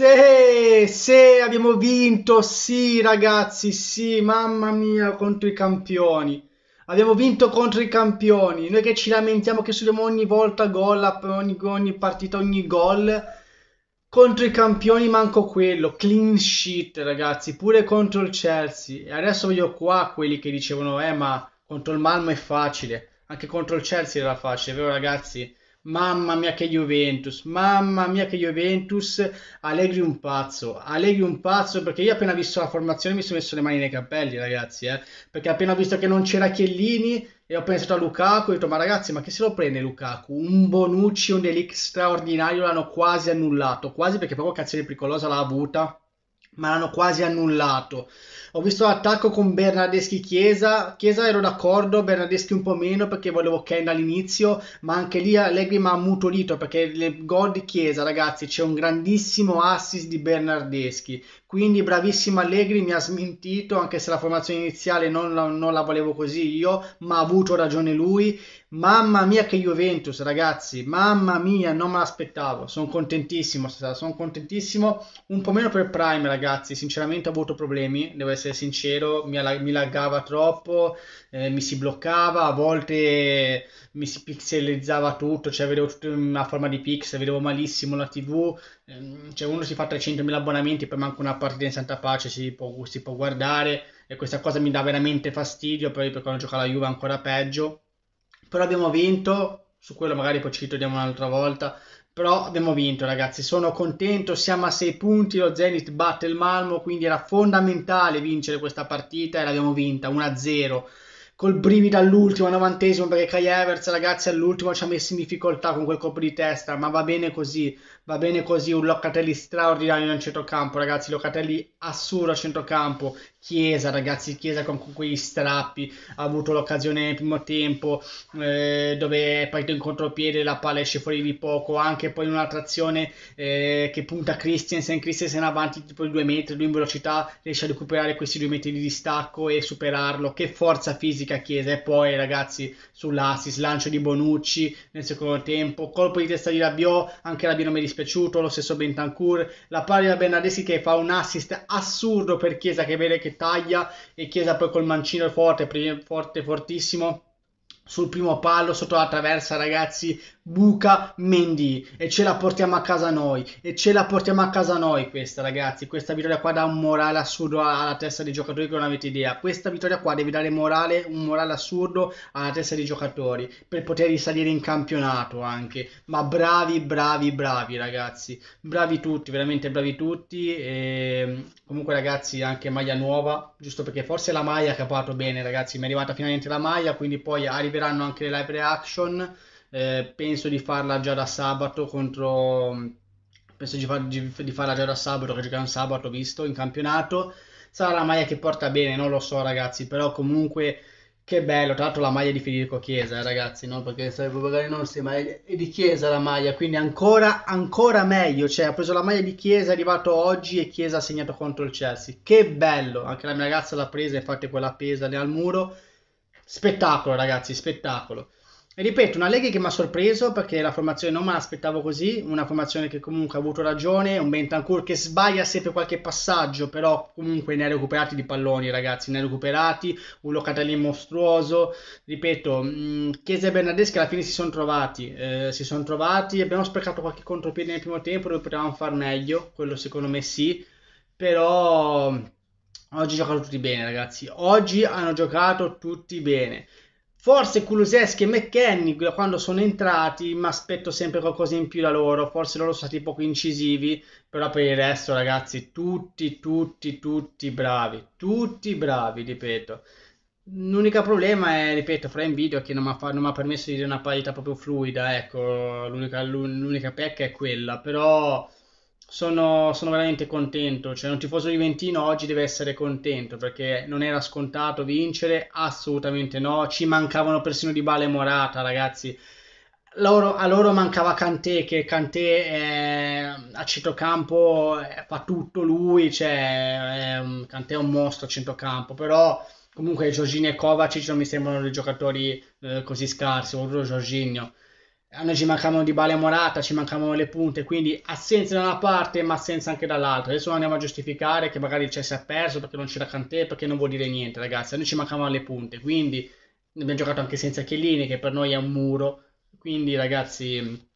Se, se abbiamo vinto, sì ragazzi, sì, mamma mia, contro i campioni. Abbiamo vinto contro i campioni. Noi che ci lamentiamo che subiamo ogni volta gol, ogni, ogni partita, ogni gol. Contro i campioni manco quello, clean sheet ragazzi, pure contro il Chelsea. E adesso vedo qua quelli che dicevano, eh ma contro il Malmo è facile. Anche contro il Chelsea era facile, vero ragazzi? Mamma mia che Juventus, mamma mia che Juventus, Allegri un pazzo, Allegri un pazzo perché io appena visto la formazione mi sono messo le mani nei capelli ragazzi, eh? perché appena visto che non c'era Chiellini e ho pensato a Lukaku e ho detto ma ragazzi ma che se lo prende Lukaku? Un Bonucci, un Delic straordinario l'hanno quasi annullato, quasi perché proprio Cazzini Pericolosa l'ha avuta ma l'hanno quasi annullato. Ho visto l'attacco con Bernardeschi Chiesa, Chiesa ero d'accordo, Bernardeschi un po' meno perché volevo Ken all'inizio, ma anche lì Allegri mi ha mutolito perché il gol di Chiesa, ragazzi, c'è un grandissimo assist di Bernardeschi. Quindi bravissimo Allegri, mi ha smentito, anche se la formazione iniziale non la, non la volevo così io, ma ha avuto ragione lui Mamma mia che Juventus, ragazzi, mamma mia, non me l'aspettavo. Sono contentissimo stasera, sono contentissimo. Un po' meno per Prime, ragazzi, sinceramente ho avuto problemi, devo essere sincero, mi, mi laggava troppo, eh, mi si bloccava, a volte mi si pixelizzava tutto, cioè vedevo tutto in una forma di pixel, vedevo malissimo la TV, ehm, cioè uno si fa 300.000 abbonamenti, poi manca una partita in santa pace si può, si può guardare e questa cosa mi dà veramente fastidio, poi per quando gioca la Juve ancora peggio però abbiamo vinto, su quello magari poi ci ritorniamo un'altra volta, però abbiamo vinto ragazzi, sono contento, siamo a 6 punti, lo Zenit batte il Malmo, quindi era fondamentale vincere questa partita e l'abbiamo vinta 1-0 col brivido all'ultimo, al novantesimo, perché Kai Evers, ragazzi, all'ultimo ci ha messo in difficoltà con quel colpo di testa, ma va bene così, va bene così, un Locatelli straordinario in centrocampo, ragazzi, Locatelli assurdo a centrocampo, Chiesa ragazzi, Chiesa con, quegli strappi, ha avuto l'occasione nel primo tempo eh, dove è partito in contropiede, la palla esce fuori di poco, anche poi in un'attrazione eh, che punta Christensen, Christensen avanti tipo di due metri, lui in velocità riesce a recuperare questi due metri di distacco e superarlo, che forza fisica Chiesa e poi ragazzi sull'assist, lancio di Bonucci nel secondo tempo, colpo di testa di Rabiot, anche Rabiot non mi è dispiaciuto, lo stesso Bentancur, la palla di Bernardeschi che fa un assist assurdo per Chiesa che vede che taglia e Chiesa poi col mancino forte, forte, fortissimo sul primo palo sotto la traversa, ragazzi, buca Mendy e ce la portiamo a casa noi e ce la portiamo a casa noi questa ragazzi questa vittoria qua dà un morale assurdo alla testa dei giocatori che non avete idea questa vittoria qua deve dare morale un morale assurdo alla testa dei giocatori per poter risalire in campionato anche ma bravi bravi bravi ragazzi bravi tutti veramente bravi tutti e mm, comunque ragazzi anche maglia nuova giusto perché forse la maglia che ha provato bene ragazzi mi è arrivata finalmente la maglia quindi poi arriveranno anche le live reaction eh, penso di farla già da sabato contro mm, penso di, far, di, di farla già da sabato che giocherà un sabato visto in campionato sarà la maglia che porta bene non lo so ragazzi però comunque che bello, tra l'altro la maglia di Federico Chiesa, eh, ragazzi, no? perché sarebbe magari non sì, ma è di Chiesa la maglia, quindi ancora, ancora meglio, cioè ha preso la maglia di Chiesa, è arrivato oggi e Chiesa ha segnato contro il Chelsea, che bello, anche la mia ragazza l'ha presa, infatti quella pesa lì al muro, spettacolo ragazzi, spettacolo ripeto, una Allegri che mi ha sorpreso perché la formazione non me l'aspettavo così, una formazione che comunque ha avuto ragione, un Bentancur che sbaglia sempre qualche passaggio, però comunque ne ha recuperati di palloni ragazzi, ne ha recuperati, un Locatelli mostruoso, ripeto, mm, Chiesa e Bernardeschi alla fine si sono trovati, eh, si sono trovati, abbiamo sprecato qualche contropiede nel primo tempo dove potevamo far meglio, quello secondo me sì, però oggi giocano tutti bene ragazzi, oggi hanno giocato tutti bene. Forse Kuluseschi e McKenny quando sono entrati mi aspetto sempre qualcosa in più da loro, forse loro sono stati poco incisivi, però per il resto ragazzi tutti, tutti, tutti bravi, tutti bravi, ripeto. L'unico problema è, ripeto, fra in video che non mi ha permesso di dire una parità proprio fluida, ecco, l'unica, l'unica pecca è quella, però sono, sono, veramente contento, cioè un tifoso juventino oggi deve essere contento perché non era scontato vincere, assolutamente no, ci mancavano persino di Bale Morata ragazzi, loro, a loro mancava Kanté che Kanté è, eh, a centrocampo eh, fa tutto lui, cioè è un, Kanté è un mostro a centrocampo, però comunque Giorginio e Kovacic non mi sembrano dei giocatori eh, così scarsi, oltre Giorginio a noi ci mancavano di Bale Morata, ci mancavano le punte, quindi assenza da una parte ma assenza anche dall'altra. Adesso andiamo a giustificare che magari il Chelsea ha perso perché non c'era Kanté, perché non vuol dire niente ragazzi, a noi ci mancavano le punte, quindi abbiamo giocato anche senza Chiellini che per noi è un muro, quindi ragazzi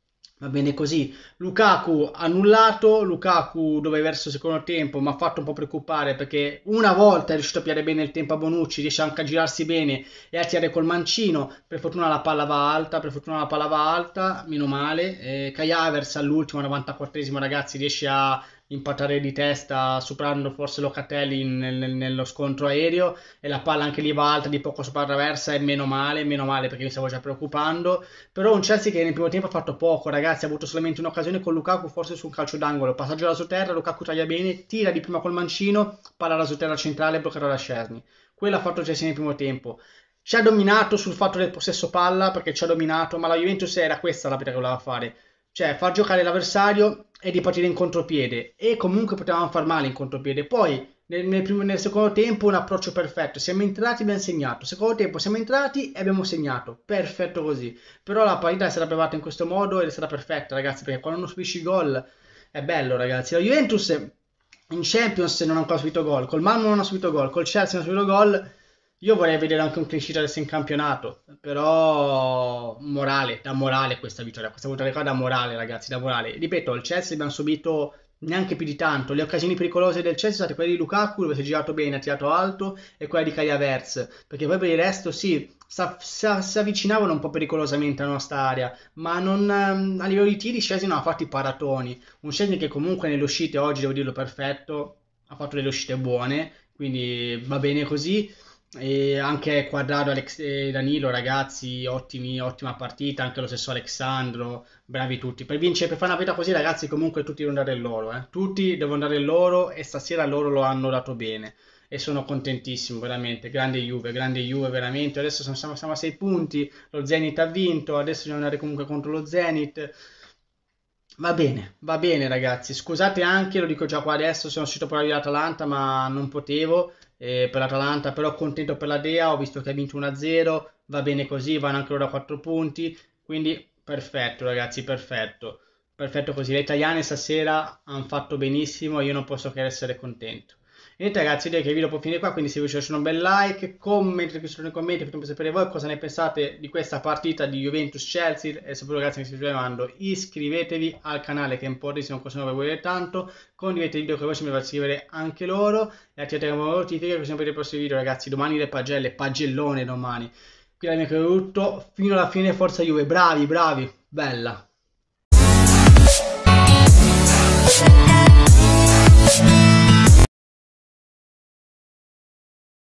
va bene così. Lukaku annullato, Lukaku dove è verso il secondo tempo mi ha fatto un po' preoccupare perché una volta è riuscito a piare bene il tempo a Bonucci, riesce anche a girarsi bene e a tirare col mancino, per fortuna la palla va alta, per fortuna la palla va alta, meno male. Eh, Kai Havers all'ultimo, 94esimo ragazzi, riesce a impattare di testa superando forse Locatelli nel, nel, nello scontro aereo e la palla anche lì va alta di poco sopra la traversa e meno male, meno male perché mi stavo già preoccupando però un Chelsea che nel primo tempo ha fatto poco ragazzi ha avuto solamente un'occasione con Lukaku forse su un calcio d'angolo, passaggio alla terra, Lukaku taglia bene, tira di prima col mancino palla alla terra centrale bloccata da Cerny quello ha fatto Chelsea nel primo tempo ci ha dominato sul fatto del possesso palla perché ci ha dominato ma la Juventus era questa la vita che voleva fare cioè far giocare l'avversario e di partire in contropiede e comunque potevamo far male in contropiede. Poi nel, nel, primo, nel secondo tempo un approccio perfetto, siamo entrati e abbiamo segnato, secondo tempo siamo entrati e abbiamo segnato, perfetto così. Però la parità sarebbe stata in questo modo ed è stata perfetta ragazzi perché quando non subisci gol è bello ragazzi. La Juventus in Champions non ha ancora subito gol, col Malmo non ha subito gol, col Chelsea non ha subito gol io vorrei vedere anche un clean sheet adesso in campionato, però morale, da morale questa vittoria, questa vittoria qua da morale ragazzi, da morale. Ripeto, il Chelsea abbiamo subito neanche più di tanto, le occasioni pericolose del Chelsea sono state quelle di Lukaku, dove si è girato bene, ha tirato alto, e quella di Cagliavers, perché poi per il resto sì, si avvicinavano un po' pericolosamente alla nostra area, ma non, ehm, a livello di tiri Scesi non ha fatto i paratoni, un Scesi che comunque nelle uscite oggi, devo dirlo perfetto, ha fatto delle uscite buone, quindi va bene così e anche Quadrado Alex- e Danilo, ragazzi, ottimi, ottima partita. Anche lo stesso Alexandro, bravi tutti. Per vincere, per fare una vita così, ragazzi, comunque tutti devono dare il loro. Eh. Tutti devono dare il loro e stasera loro lo hanno dato bene. E sono contentissimo, veramente. Grande Juve, grande Juve, veramente. Adesso siamo, siamo a 6 punti. Lo Zenit ha vinto. Adesso dobbiamo andare comunque contro lo Zenit. Va bene, va bene ragazzi, scusate anche, lo dico già qua adesso, sono uscito proprio dall'Atalanta ma non potevo, eh, per l'Atalanta, però contento per la Dea, ho visto che ha vinto 1-0, va bene così, vanno anche loro a 4 punti, quindi perfetto ragazzi, perfetto, perfetto così, le italiane stasera hanno fatto benissimo, io non posso che essere contento. Niente ragazzi, direi che il video può finire qua, quindi se vi piace lasciate un bel like, commentate nei commenti, per sapere voi cosa ne pensate di questa partita di Juventus-Chelsea e soprattutto ragazzi mi state seguendo, iscrivetevi al canale che è importantissimo, così non vi vuole tanto, condividete il video con voi ci mi fate iscrivere anche loro e attivate le notifiche così per i prossimi video ragazzi, domani le pagelle, pagellone domani. Qui la mia è tutto, fino alla fine forza Juve, bravi, bravi, bella.